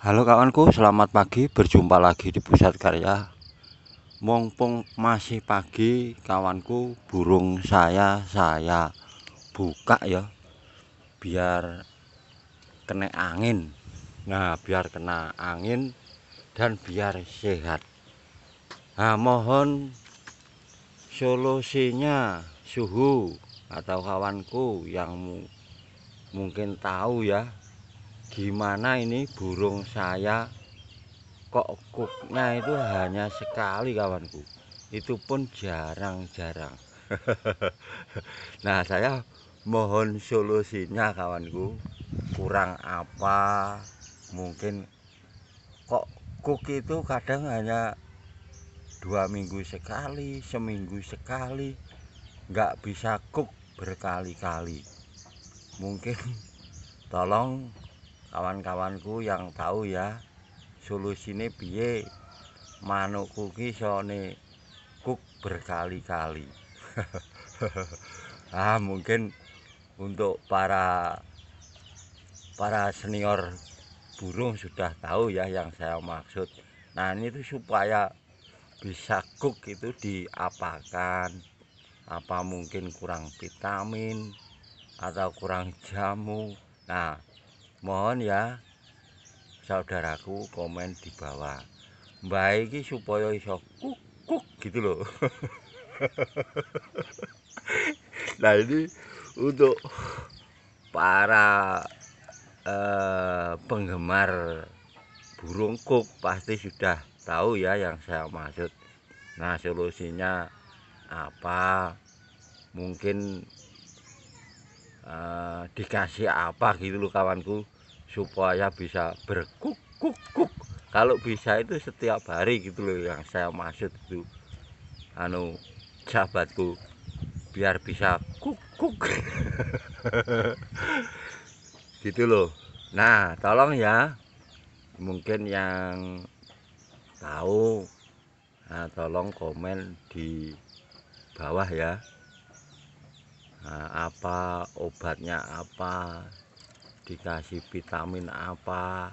Halo kawanku, selamat pagi. Berjumpa lagi di pusat karya. Mumpung masih pagi, kawanku, burung saya saya buka ya. Biar kena angin. Nah, biar kena angin dan biar sehat. Nah, mohon solusinya suhu atau kawanku yang mungkin tahu ya gimana ini burung saya kok kuknya itu hanya sekali kawanku itu pun jarang-jarang nah saya mohon solusinya kawanku kurang apa mungkin kok kuk itu kadang hanya dua minggu sekali seminggu sekali nggak bisa kuk berkali-kali mungkin tolong kawan-kawanku yang tahu ya solusinya piye manukku ki isone kuk berkali-kali ah mungkin untuk para para senior burung sudah tahu ya yang saya maksud nah ini tuh supaya bisa kuk itu diapakan apa mungkin kurang vitamin atau kurang jamu nah mohon ya saudaraku komen di bawah baik iki supaya iso kukuk gitu loh nah ini untuk para eh, penggemar burung kuk pasti sudah tahu ya yang saya maksud nah solusinya apa mungkin eh, dikasih apa gitu loh kawanku supaya bisa berkukuk kalau bisa itu setiap hari gitu loh yang saya maksud itu anu sahabatku biar bisa kukuk gitu loh nah tolong ya mungkin yang tahu nah, tolong komen di bawah ya nah, apa obatnya apa dikasih vitamin apa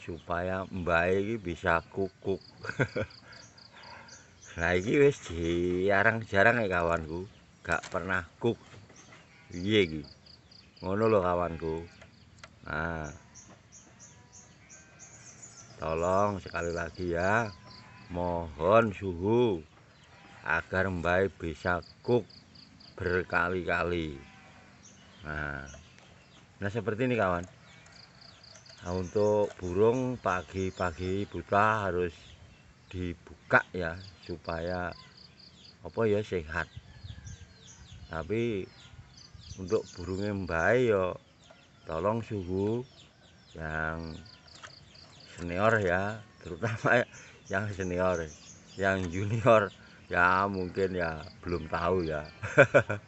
supaya mbae iki bisa kukuk. Lah iki wis jarang-jarang iki kawanku, gak pernah kuk. Piye iki? Ngono lho kawanku. Nah. Tolong sekali lagi ya, mohon suhu agar mbae bisa kuk berkali-kali. Nah. Nah seperti ini kawan nah, Untuk burung pagi-pagi buta harus dibuka ya Supaya apa ya sehat Tapi untuk burung yang baik ya Tolong suhu yang senior ya Terutama yang senior Yang junior ya mungkin ya belum tahu ya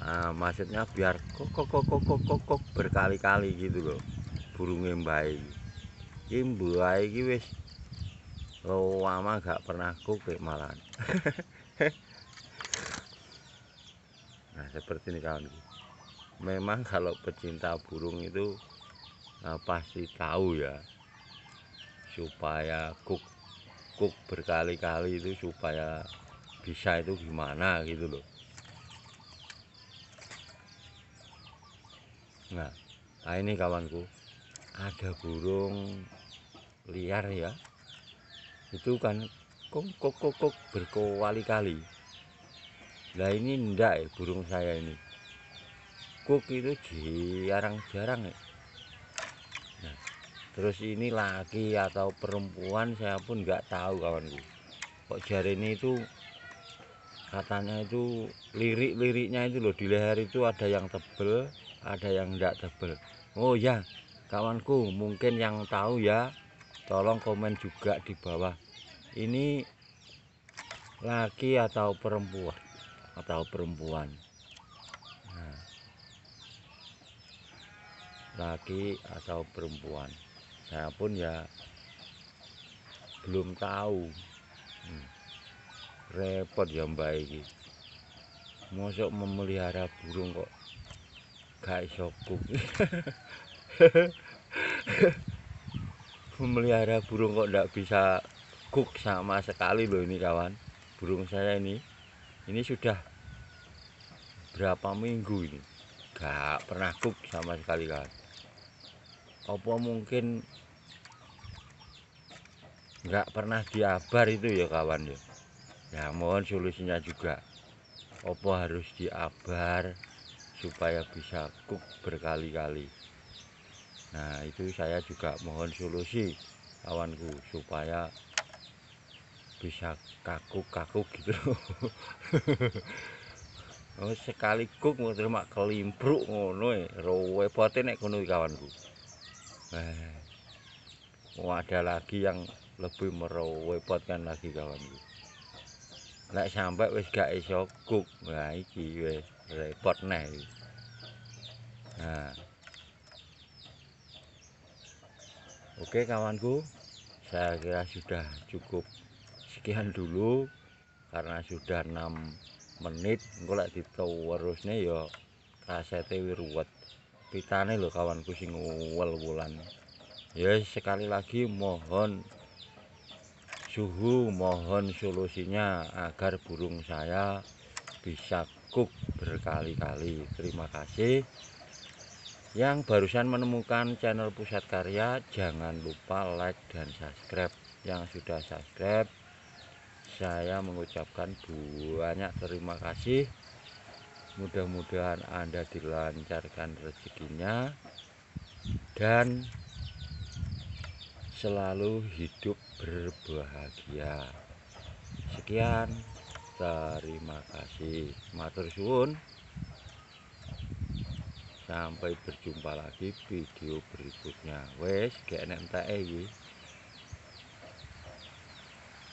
Ah, maksudnya biar kok kok kok kok kok kok, kok berkali-kali gitu loh burungnya mbai ini mbai ini wis lama gak pernah kukik malahan nah seperti ini kawan memang kalau pecinta burung itu ah, pasti tahu ya supaya kuk kuk berkali-kali itu supaya bisa itu gimana gitu loh Nah, nah ini kawanku, ada burung liar ya. Itu kan kok kok kok, kok berkali-kali. Nah ini ndak ya burung saya ini. Kok itu jarang-jarang ya. Nah, terus ini laki atau perempuan saya pun nggak tahu kawanku. Kok jari ini itu katanya itu lirik-liriknya itu loh di leher itu ada yang tebel ada yang enggak tebel oh ya kawanku mungkin yang tahu ya tolong komen juga di bawah ini laki atau perempuan atau perempuan nah. laki atau perempuan saya pun ya belum tahu hmm repot ya mbak iki mosok memelihara burung kok gak iso memelihara burung kok tidak bisa cook sama sekali loh ini kawan burung saya ini ini sudah berapa minggu ini gak pernah cook sama sekali kan apa mungkin gak pernah diabar itu ya kawan ya Nah, mohon solusinya juga opo harus diabar supaya bisa cook berkali-kali nah itu saya juga mohon solusi kawanku supaya bisa kaku-kaku gitu oh sekali cook mau terima kelimpruk ngono e, rowe pote nek kono kawanku eh, mau ada lagi yang lebih merowepotkan lagi kawanku lek sampe wis gak iso kuk ha iki wis repot neh oke kawan saya kira sudah cukup sekian dulu karena sudah 6 menit engko lek diterusne ya kasete wiruwet pitane lho kawanku sing uwel wulan ya sekali lagi mohon Suhu mohon solusinya agar burung saya bisa kuk berkali-kali. Terima kasih. Yang barusan menemukan channel Pusat Karya, jangan lupa like dan subscribe. Yang sudah subscribe, saya mengucapkan banyak terima kasih. Mudah-mudahan Anda dilancarkan rezekinya dan selalu hidup berbahagia. Sekian, terima kasih. Matur suwun. Sampai berjumpa lagi video berikutnya. Wes, gak enak entah